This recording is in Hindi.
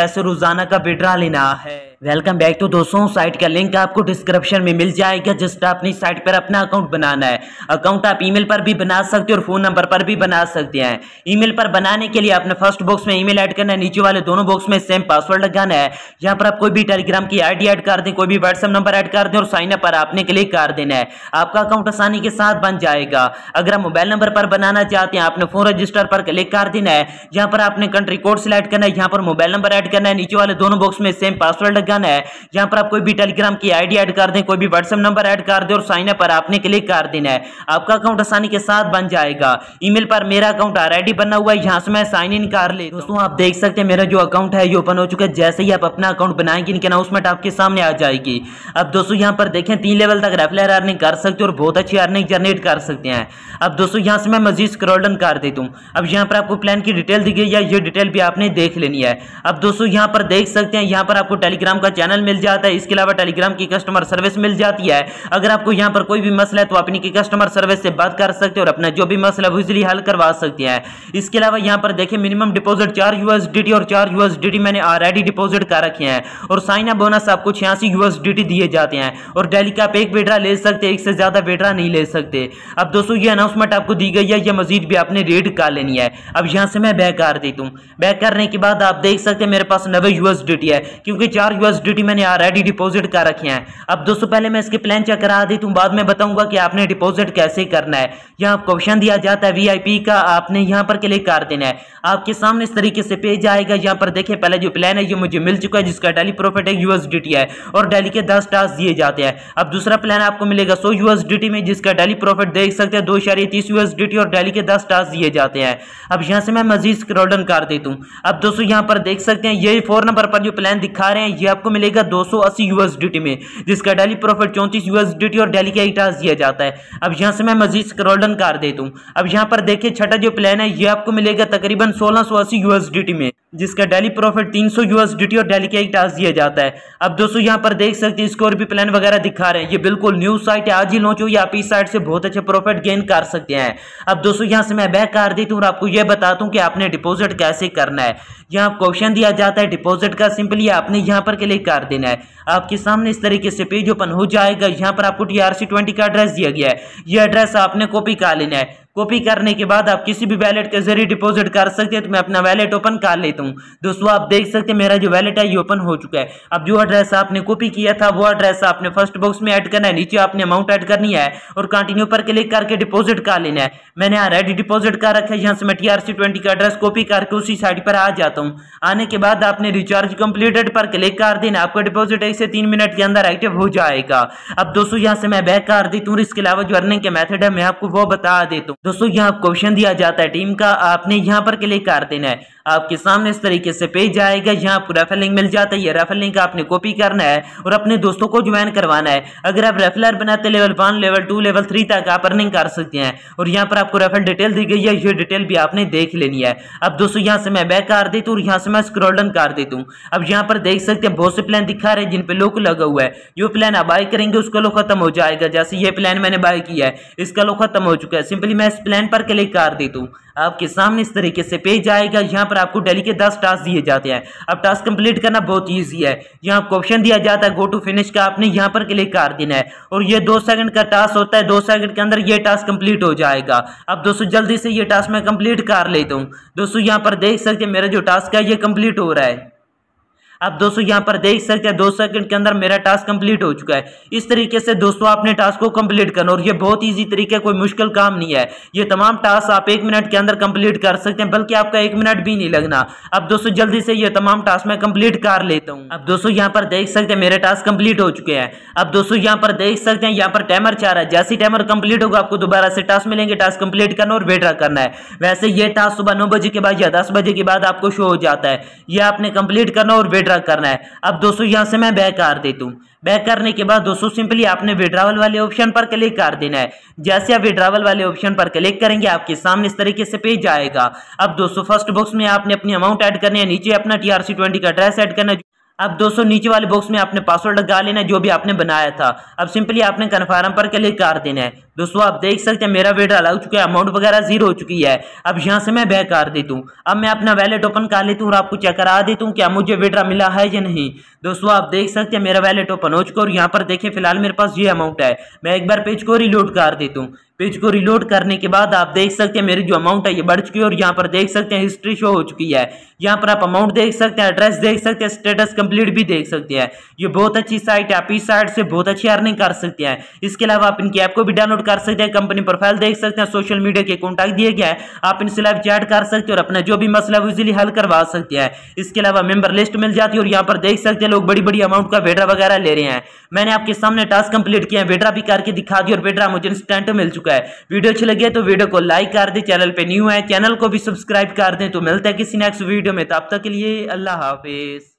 कैसे रोजाना का विड्रा लेना है वेलकम बैक तो दोस्तों साइट का लिंक आपको डिस्क्रिप्शन में मिल जाएगा जस्ट आपने साइट पर अपना अकाउंट बनाना है अकाउंट आप ईमेल पर भी बना सकते हो और फोन नंबर पर भी बना सकते हैं ईमेल पर बनाने के लिए आपने फर्स्ट बॉक्स में ईमेल ऐड करना है नीचे वाले दोनों बॉक्स में सेम पासवर्ड लगाना है यहाँ पर आप कोई भी टेलीग्राम की आई ऐड कर दें कोई भी व्हाट्सअप नंबर ऐड कर दें और साइन अप पर आपने क्लिक कर देना है आपका अकाउंट आसानी के साथ बन जाएगा अगर आप मोबाइल नंबर पर बनाना चाहते हैं आपने फोन रजिस्टर पर क्लिक कर देना है यहाँ पर आपने कंट्री कोड सिलेक्ट करना है यहाँ पर मोबाइल नंबर ऐड करना है नीचे वाले दोनों बॉक्स में सेम पासवर्ड आइकन है यहाँ पर आप कोई भी टेलीग्राम की आईडी ऐड कर दें कोई भी व्हाट्सएप नंबर ऐड कर दें और साइन अप पर आपने क्लिक कर देना है आपका अकाउंट आसानी के साथ बन जाएगा ईमेल पर मेरा अकाउंट ऑलरेडी बना हुआ है यहाँ से मैं साइन इन कर ले दोस्तों आप देख सकते हैं मेरा जो अकाउंट है ये ओपन हो चुका है जैसे ही आप अपना अकाउंट बनाएंगे इनके अनाउंसमेंट आपके सामने आ जाएगी अब दोस्तों यहाँ पर देखें तीन लेवल तक रेफलर अर्निंग कर सकते हो और बहुत अच्छी अर्निंग जनरेट कर सकते हैं अब दोस्तों यहाँ से मैं मजीद स्क्रॉलन कर देता हूँ अब यहाँ पर आपको प्लान की डिटेल दी गई है ये डिटेल भी आपने देख लेनी है अब दोस्तों यहाँ पर देख सकते हैं यहाँ पर आपको टेलीग्राम का चैनल मिल जाता है इसके अलावा टेलीग्राम की कस्टमर सर्विस मिल जाती है अगर आपको यहाँ पर कोई भी मसला है तो आप इनकी कस्टमर सर्विस से बात कर सकते हैं और अपना जो भी मसला है इजिली हल करवा सकते हैं इसके अलावा यहाँ पर देखिए मिनिमम डिपोजिट चार यूएसडीटी और चार यूएसडीटी मैंने ऑलरेडी डिपॉजिट कर रखे हैं और साइना बोनस आपको छियासी यूएसडीटी दिए जाते हैं और डेली का आप एक बेडरा ले सकते हैं एक से ज़्यादा बेडरा नहीं ले सकते अब दोस्तों ये अनाउंसमेंट आपको दी गई है यह मजीद भी आपने रेड कर लेनी है अब यहाँ से मैं बैक कर देती हूँ बैक करने के बाद आप देख सकते हैं मेरे पास नब्बे यूएसडीटी है क्योंकि चार यूएस यूएस ड्यूटी मैंने ऑलरेडी डिपॉजिट कर रखे हैं अब दोस्तों पहले मैं इसके प्लान चेक करा दी तू बाद में बताऊंगा कि आपने डिपॉजिट कैसे करना है यहाँ आपको ऑप्शन दिया जाता है वीआईपी का आपने यहाँ पर क्लिक कर देना है आपके सामने इस तरीके से पेज आएगा यहाँ पर देखिए पहले जो प्लान है ये मुझे मिल चुका है जिसका डेली प्रॉफिट है यूएस ड्यूटी है और डेली के दस टास्क दिए जाते हैं अब दूसरा प्लान आपको मिलेगा सो यूएस में जिसका डेली प्रॉफिट देख सकते हैं दो इशारे तीस यूएस और डेली के दस टास्क दिए जाते हैं अब यहाँ से मैं मजीद स्क्रोल कर देता हूँ अब दोस्तों यहाँ पर देख सकते हैं ये फोर नंबर पर जो प्लान दिखा रहे हैं ये आपको मिलेगा 280 यूएसडीटी में जिसका डेली प्रॉफिट चौंतीस यूएसडीटी और डेली का इटास दिया जाता है अब यहाँ से मैं मजीद स्क्रॉल कर देता हूँ अब यहाँ पर देखिए छठा जो प्लान है ये आपको मिलेगा तकरीबन सोलह सौ अस्सी यूएसडीटी में जिसका डेली प्रॉफिट 300 सौ यूएस डी और डेली का एक टास्क दिया जाता है अब दोस्तों यहाँ पर देख सकते हैं इसको और भी प्लान वगैरह दिखा रहे हैं ये बिल्कुल न्यू साइट है आज ही लॉन्च हुई आप इस साइट से बहुत अच्छे प्रॉफिट गेन कर सकते हैं अब दोस्तों यहाँ से मैं बैक कर देती हूँ और आपको यह बताता हूँ कि आपने डिपोजिट कैसे करना है यहाँ क्वेश्चन दिया जाता है डिपोजिट का सिंपली आपने यहाँ पर क्लिक कर देना है आपके सामने इस तरीके से पेज ओपन हो जाएगा यहाँ पर आपको टी का एड्रेस दिया गया है ये एड्रेस आपने कॉपी कर लेना है कॉपी करने के बाद आप किसी भी वैलेट के जरिए डिपॉजिट कर सकते हैं तो मैं अपना वैलेट ओपन कर लेता हूँ दोस्तों आप देख सकते हैं मेरा जो वैलेट है ये ओपन हो चुका है अब जो एड्रेस आपने कॉपी किया था वो एड्रेस आपने फर्स्ट बॉक्स में ऐड करना है नीचे आपने अमाउंट ऐड करनी है और कंटिन्यू पर क्लिक करके डिपोजिट कर लेना है मैंने यहाँ रेडी डिपोजिट कर रखा है यहाँ से मैं टी आर सी ट्वेंटी का एड्रेस कॉपी करके उसी साइड पर आ जाता हूँ आने के बाद आपने रिचार्ज कंप्लीटेड पर क्लिक कर देना आपका डिपोजिट एक से तीन मिनट के अंदर एक्टिव हो जाएगा अब दोस्तों यहाँ से मैं बैक कर देता हूँ इसके अलावा जो अर्निंग के मैथड है मैं आपको वो बता देता हूँ दोस्तों यहाँ क्वेश्चन दिया जाता है टीम का आपने यहाँ पर क्लिक कर देना है आपके सामने इस तरीके से पेज आएगा यहाँ आपको रेफर लिंक मिल जाता है ये रेफर लिंक आपने कॉपी करना है और अपने दोस्तों को ज्वाइन करवाना है अगर आप रेफलर बनाते level one level two level three तक आप अर्निंग कर सकते हैं और यहाँ पर आपको रेफर डिटेल दी गई है ये डिटेल भी आपने देख लेनी है अब दोस्तों यहाँ से मैं बैक कर देता हूँ और यहाँ से मैं स्क्रॉल डाउन कर देता हूँ अब यहाँ पर देख सकते हैं बहुत से प्लान दिखा रहे हैं जिन पर लोग लगा हुआ है जो प्लान आप बाय करेंगे उसका लो खत्म हो जाएगा जैसे ये प्लान मैंने बाय किया है इसका लो खत्म हो चुका है सिंपली मैं इस प्लान पर क्लिक कर दे तू आपके सामने इस तरीके से पेज आएगा यहाँ पर आपको डेली के दस टास्क दिए जाते हैं अब टास्क कंप्लीट करना बहुत इजी है यहाँ आपको ऑप्शन दिया जाता है गो टू फिनिश का आपने यहाँ पर क्लिक कर देना है और ये दो सेकंड का टास्क होता है दो सेकंड के अंदर ये टास्क कंप्लीट हो जाएगा अब दोस्तों जल्दी से ये टास्क मैं कंप्लीट कर लेता हूँ दोस्तों यहाँ पर देख सकते मेरा जो टास्क है ये कंप्लीट हो रहा है आप दोस्तों यहाँ पर देख सकते हैं दो सेकंड के अंदर मेरा टास्क कंप्लीट हो चुका है इस तरीके से दोस्तों आपने टास्क को कंप्लीट करना और ये बहुत ईजी तरीके कोई मुश्किल काम नहीं है ये तमाम टास्क आप एक मिनट के अंदर कंप्लीट कर सकते हैं बल्कि आपका एक मिनट भी नहीं लगना अब दोस्तों जल्दी से ये तमाम टास्क मैं कंप्लीट कर लेता हूँ अब दोस्तों यहाँ पर देख सकते हैं मेरे टास्क कंप्लीट हो चुके हैं अब दोस्तों यहाँ पर देख सकते हैं यहाँ पर टाइमर चाह रहा है जैसे टाइमर कंप्लीट होगा आपको दोबारा से टास्क मिलेंगे टास्क कंप्लीट करना और वेटर करना है वैसे ये टास्क सुबह नौ बजे के बाद या दस बजे के बाद आपको शो हो जाता है यह आपने कंप्लीट करना और वेटर विड्रा करना है अब दोस्तों यहाँ से मैं बैक कर देता हूँ बैक करने के बाद दोस्तों सिंपली आपने विड्रावल वाले ऑप्शन पर क्लिक कर देना है जैसे आप विड्रावल वाले ऑप्शन पर क्लिक करेंगे आपके सामने इस तरीके से पेज आएगा अब दोस्तों फर्स्ट बॉक्स में आपने अपनी अमाउंट ऐड करनी है नीचे अपना टीआरसी ट्वेंटी का एड्रेस ऐड करना है अब दोस्तों नीचे वाले बॉक्स में आपने पासवर्ड लगा लेना जो भी आपने बनाया था अब सिंपली आपने कन्फर्म पर क्लिक कर देना है दोस्तों आप देख सकते हैं मेरा वेड्रा लग चुका है अमाउंट वगैरह जीरो हो चुकी है अब यहाँ से मैं बैक कर देता हूँ अब मैं अपना वैलेट ओपन कर लेता हूँ और आपको चेक करा देता हूँ क्या मुझे वेड्रा मिला है या नहीं दोस्तों आप देख सकते हैं मेरा वैलेट ओपन हो चुका है और यहाँ पर देखें फिलहाल मेरे पास ये अमाउंट है मैं एक बार पेज को रिलोड कर देता हूँ पेज को रिलोड करने के बाद आप देख सकते हैं मेरी जो अमाउंट है ये बढ़ चुकी है और यहाँ पर देख सकते हैं हिस्ट्री शो हो चुकी है यहाँ पर आप अमाउंट देख सकते हैं एड्रेस देख सकते हैं स्टेटस कंप्लीट भी देख सकते हैं ये बहुत अच्छी साइट है आप इस साइट से बहुत अच्छी अर्निंग कर सकते हैं इसके अलावा आप इनकी ऐप को भी डाउनलोड कर सकते हैं कंपनी प्रोफाइल देख सकते हैं सोशल मीडिया के कॉन्टैक्ट दिए गए हैं आप इनसे लाइव चैट कर सकते हैं और अपना जो भी मसला है इजिली हल करवा सकते हैं इसके अलावा मेंबर लिस्ट मिल जाती है और यहाँ पर देख सकते हैं लोग बड़ी बड़ी अमाउंट का वेड्रा वगैरह ले रहे हैं मैंने आपके सामने टास्क कंप्लीट किया है वेड्रा भी करके दिखा दिया और वेड्रा मुझे इंस्टेंट मिल चुका है वीडियो अच्छी लगी है तो वीडियो को लाइक कर दे चैनल पर न्यू है चैनल को भी सब्सक्राइब कर दें तो मिलता है किसी नेक्स्ट वीडियो में तब तो तक के लिए अल्लाह हाफिज